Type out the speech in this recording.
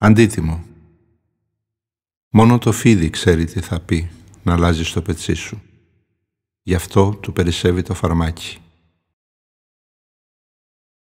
Αντίτιμο. Μόνο το φίδι ξέρει τι θα πει να αλλάζει στο πετσί σου. Γι' αυτό του περισσεύει το φαρμάκι.